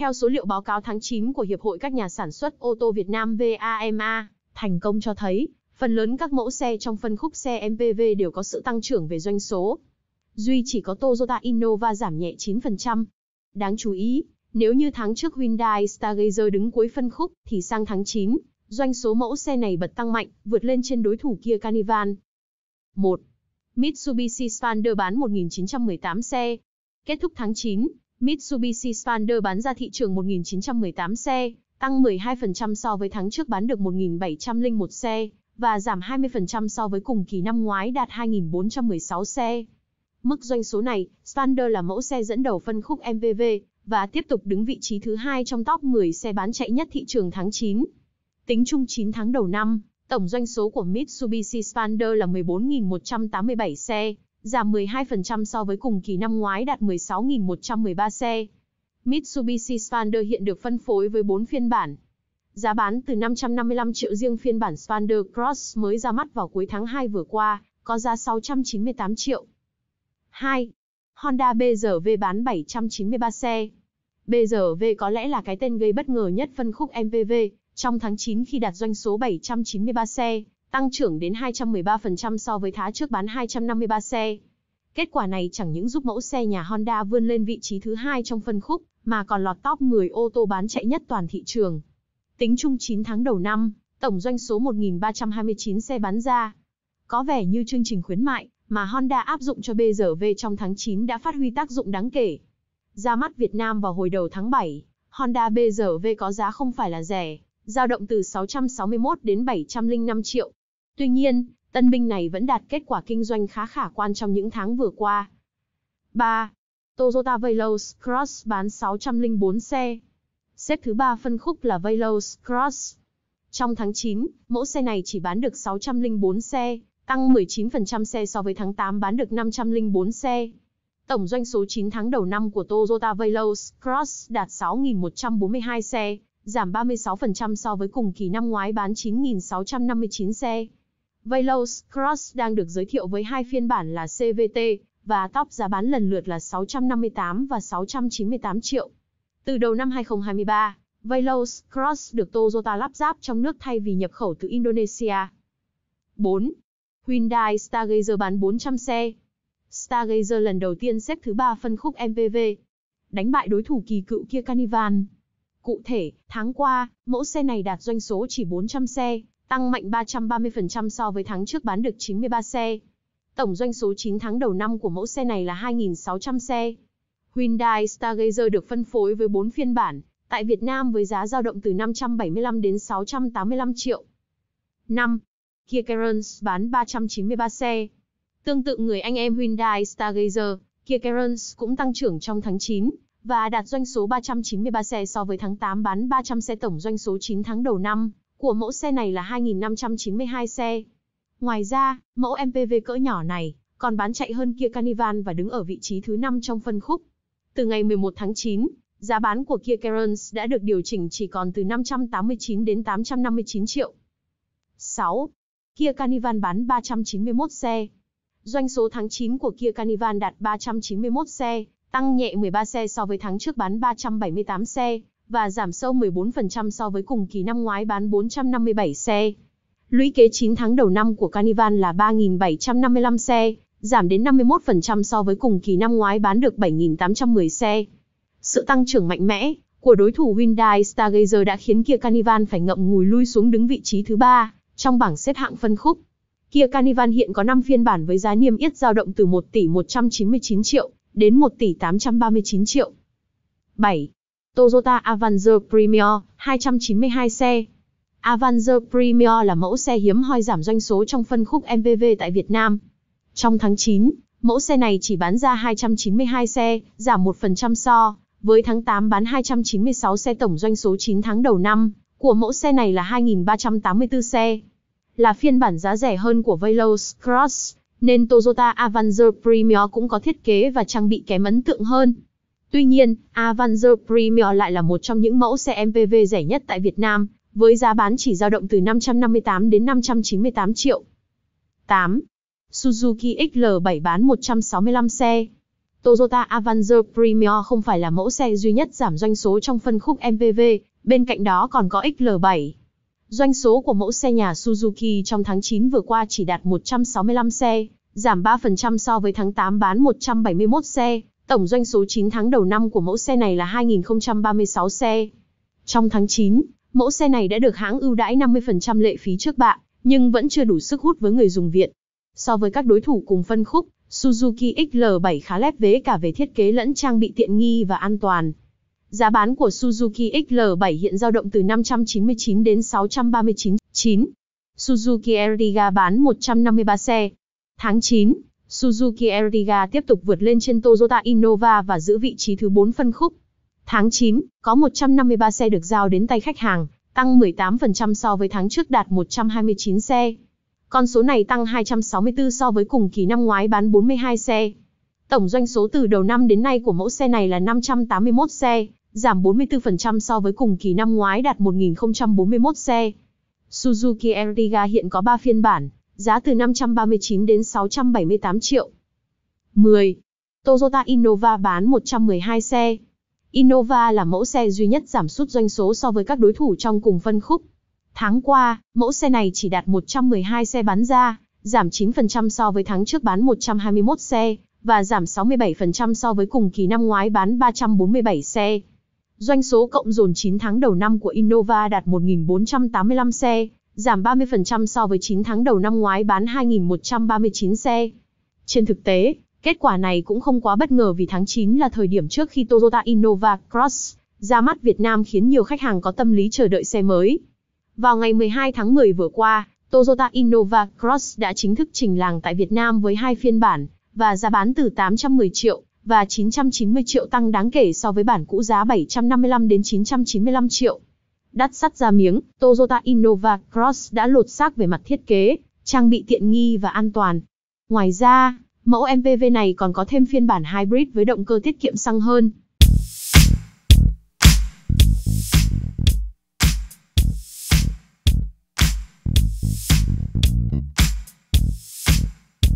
Theo số liệu báo cáo tháng 9 của Hiệp hội các nhà sản xuất ô tô Việt Nam VAMA, thành công cho thấy, phần lớn các mẫu xe trong phân khúc xe MPV đều có sự tăng trưởng về doanh số. Duy chỉ có Toyota Innova giảm nhẹ 9%. Đáng chú ý, nếu như tháng trước Hyundai Stargazer đứng cuối phân khúc, thì sang tháng 9, doanh số mẫu xe này bật tăng mạnh, vượt lên trên đối thủ Kia Carnival. 1. Mitsubishi Spander bán 1.918 xe. Kết thúc tháng 9, Mitsubishi Spander bán ra thị trường 1.918 xe, tăng 12% so với tháng trước bán được 1.701 xe, và giảm 20% so với cùng kỳ năm ngoái đạt 2.416 xe. Mức doanh số này, Spander là mẫu xe dẫn đầu phân khúc MVV và tiếp tục đứng vị trí thứ hai trong top 10 xe bán chạy nhất thị trường tháng 9. Tính chung 9 tháng đầu năm, tổng doanh số của Mitsubishi Spander là 14.187 xe, giảm 12% so với cùng kỳ năm ngoái đạt 16.113 xe. Mitsubishi Xpander hiện được phân phối với 4 phiên bản. Giá bán từ 555 triệu riêng phiên bản Xpander Cross mới ra mắt vào cuối tháng 2 vừa qua, có giá 698 triệu. 2. Honda BRV bán 793 xe. BRV có lẽ là cái tên gây bất ngờ nhất phân khúc MPV, trong tháng 9 khi đạt doanh số 793 xe, tăng trưởng đến 213% so với tháng trước bán 253 xe. Kết quả này chẳng những giúp mẫu xe nhà Honda vươn lên vị trí thứ hai trong phân khúc, mà còn lọt top 10 ô tô bán chạy nhất toàn thị trường. Tính chung 9 tháng đầu năm, tổng doanh số 1.329 xe bán ra. Có vẻ như chương trình khuyến mại mà Honda áp dụng cho BRV trong tháng 9 đã phát huy tác dụng đáng kể. Ra mắt Việt Nam vào hồi đầu tháng 7, Honda BRV có giá không phải là rẻ, dao động từ 661 đến 705 triệu, Tuy nhiên, tân binh này vẫn đạt kết quả kinh doanh khá khả quan trong những tháng vừa qua. 3. Toyota Veloz Cross bán 604 xe. Xếp thứ 3 phân khúc là Veloz Cross. Trong tháng 9, mẫu xe này chỉ bán được 604 xe, tăng 19% xe so với tháng 8 bán được 504 xe. Tổng doanh số 9 tháng đầu năm của Toyota Veloz Cross đạt 6.142 xe, giảm 36% so với cùng kỳ năm ngoái bán 9.659 xe. Velos Cross đang được giới thiệu với hai phiên bản là CVT và Top giá bán lần lượt là 658 và 698 triệu. Từ đầu năm 2023, Velos Cross được Toyota lắp ráp trong nước thay vì nhập khẩu từ Indonesia. 4. Hyundai Stargazer bán 400 xe. Stargazer lần đầu tiên xếp thứ 3 phân khúc MPV, đánh bại đối thủ kỳ cựu Kia Carnival. Cụ thể, tháng qua, mẫu xe này đạt doanh số chỉ 400 xe, tăng mạnh 330% so với tháng trước bán được 93 xe. Tổng doanh số 9 tháng đầu năm của mẫu xe này là 2.600 xe. Hyundai Stargazer được phân phối với 4 phiên bản, tại Việt Nam với giá dao động từ 575 đến 685 triệu. 5. Kia Carens bán 393 xe. Tương tự người anh em Hyundai Stargazer, Kia Carens cũng tăng trưởng trong tháng 9 và đạt doanh số 393 xe so với tháng 8 bán 300 xe tổng doanh số 9 tháng đầu năm. Của mẫu xe này là 2.592 xe. Ngoài ra, mẫu MPV cỡ nhỏ này còn bán chạy hơn Kia Carnival và đứng ở vị trí thứ 5 trong phân khúc. Từ ngày 11 tháng 9, giá bán của Kia Carens đã được điều chỉnh chỉ còn từ 589 đến 859 triệu. 6. Kia Carnival bán 391 xe. Doanh số tháng 9 của Kia Carnival đạt 391 xe, tăng nhẹ 13 xe so với tháng trước bán 378 xe và giảm sâu 14% so với cùng kỳ năm ngoái bán 457 xe. Lũy kế 9 tháng đầu năm của Carnival là 3.755 xe, giảm đến 51% so với cùng kỳ năm ngoái bán được 7.810 xe. Sự tăng trưởng mạnh mẽ của đối thủ Hyundai Stargazer đã khiến Kia Carnival phải ngậm ngùi lui xuống đứng vị trí thứ ba trong bảng xếp hạng phân khúc. Kia Carnival hiện có 5 phiên bản với giá niêm yết dao động từ 1 tỷ 199 triệu đến 1 tỷ 839 triệu. 7. Toyota Avanza Premier, 292 xe. Avanza Premier là mẫu xe hiếm hoi giảm doanh số trong phân khúc MPV tại Việt Nam. Trong tháng 9, mẫu xe này chỉ bán ra 292 xe, giảm 1% so với tháng 8 bán 296 xe tổng doanh số 9 tháng đầu năm, của mẫu xe này là 2.384 xe. Là phiên bản giá rẻ hơn của Veloz Cross, nên Toyota Avanza Premier cũng có thiết kế và trang bị kém ấn tượng hơn. Tuy nhiên, Avanza Premier lại là một trong những mẫu xe MPV rẻ nhất tại Việt Nam, với giá bán chỉ dao động từ 558 đến 598 triệu. 8. Suzuki XL7 bán 165 xe. Toyota Avanza Premier không phải là mẫu xe duy nhất giảm doanh số trong phân khúc MPV, bên cạnh đó còn có XL7. Doanh số của mẫu xe nhà Suzuki trong tháng 9 vừa qua chỉ đạt 165 xe, giảm 3% so với tháng 8 bán 171 xe, Tổng doanh số 9 tháng đầu năm của mẫu xe này là 2.036 xe. Trong tháng 9, mẫu xe này đã được hãng ưu đãi 50% lệ phí trước bạ, nhưng vẫn chưa đủ sức hút với người dùng Việt. So với các đối thủ cùng phân khúc, Suzuki XL7 khá lép vế cả về thiết kế lẫn trang bị tiện nghi và an toàn. Giá bán của Suzuki XL7 hiện dao động từ 599 đến 639.9. Suzuki Ertiga bán 153 xe. Tháng 9, Suzuki Ertiga tiếp tục vượt lên trên Toyota Innova và giữ vị trí thứ 4 phân khúc. Tháng 9, có 153 xe được giao đến tay khách hàng, tăng 18% so với tháng trước đạt 129 xe. Con số này tăng 264 so với cùng kỳ năm ngoái bán 42 xe. Tổng doanh số từ đầu năm đến nay của mẫu xe này là 581 xe, giảm 44% so với cùng kỳ năm ngoái đạt 1.041 xe. Suzuki Ertiga hiện có 3 phiên bản, giá từ 539 đến 678 triệu. 10. Toyota Innova bán 112 xe. Innova là mẫu xe duy nhất giảm sút doanh số so với các đối thủ trong cùng phân khúc. Tháng qua, mẫu xe này chỉ đạt 112 xe bán ra, giảm 9% so với tháng trước bán 121 xe, và giảm 67% so với cùng kỳ năm ngoái bán 347 xe. Doanh số cộng dồn 9 tháng đầu năm của Innova đạt 1.485 xe, giảm 30% so với 9 tháng đầu năm ngoái bán 2.139 xe. Trên thực tế, kết quả này cũng không quá bất ngờ vì tháng 9 là thời điểm trước khi Toyota Innova Cross ra mắt Việt Nam khiến nhiều khách hàng có tâm lý chờ đợi xe mới. Vào ngày 12 tháng 10 vừa qua, Toyota Innova Cross đã chính thức trình làng tại Việt Nam với hai phiên bản và giá bán từ 810 triệu và 990 triệu tăng đáng kể so với bản cũ giá 755 đến 995 triệu. Đắt sắt ra miếng, Toyota Innova Cross đã lột xác về mặt thiết kế, trang bị tiện nghi và an toàn. Ngoài ra, mẫu MPV này còn có thêm phiên bản hybrid với động cơ tiết kiệm xăng hơn,